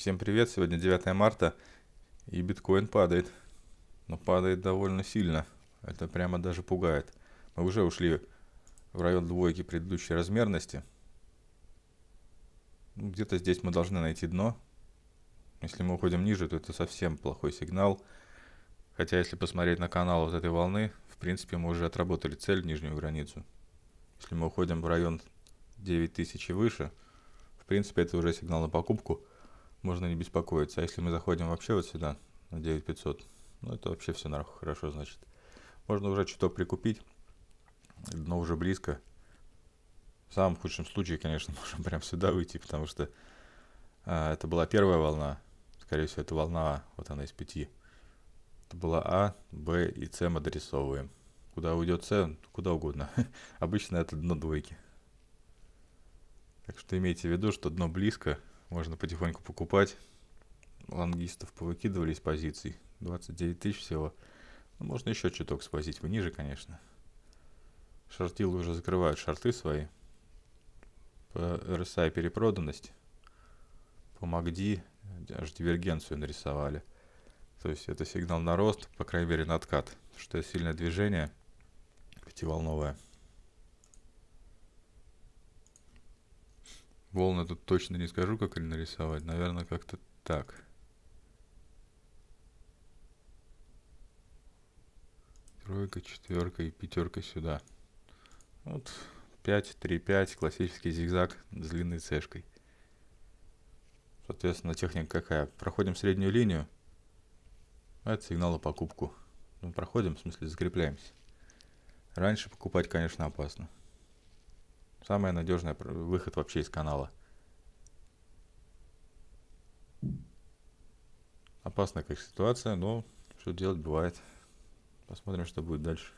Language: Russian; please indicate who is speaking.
Speaker 1: Всем привет, сегодня 9 марта и биткоин падает. Но падает довольно сильно. Это прямо даже пугает. Мы уже ушли в район двойки предыдущей размерности. Ну, где-то здесь мы должны найти дно. Если мы уходим ниже, то это совсем плохой сигнал. Хотя если посмотреть на канал вот этой волны, в принципе мы уже отработали цель, нижнюю границу. Если мы уходим в район 9000 и выше, в принципе это уже сигнал на покупку можно не беспокоиться. А если мы заходим вообще вот сюда, на 9500, ну это вообще все наверху хорошо, значит. Можно уже что-то прикупить, дно уже близко. В самом худшем случае, конечно, можем прям сюда выйти, потому что а, это была первая волна. Скорее всего, это волна А, вот она из пяти. Это была А, Б и С мы дорисовываем. Куда уйдет С, куда угодно. Обычно это дно двойки. Так что имейте в виду, что дно близко, можно потихоньку покупать. Лонгистов повыкидывали из позиций. 29 тысяч всего. Ну, можно еще чуток свозить пониже, конечно. Шортилы уже закрывают шорты свои. По RSI перепроданность. По MACD даже дивергенцию нарисовали. То есть это сигнал на рост, по крайней мере на откат. Что сильное движение пятиволновое. Волны тут точно не скажу, как нарисовать. Наверное, как-то так. Тройка, четверка и пятерка сюда. Вот 5, 3, 5, классический зигзаг с длинной цешкой. Соответственно, техника какая? Проходим среднюю линию. Это сигнал о покупку. Ну, проходим, в смысле закрепляемся. Раньше покупать, конечно, опасно. Самый надежный выход вообще из канала. Опасная, конечно, ситуация, но что делать бывает. Посмотрим, что будет дальше.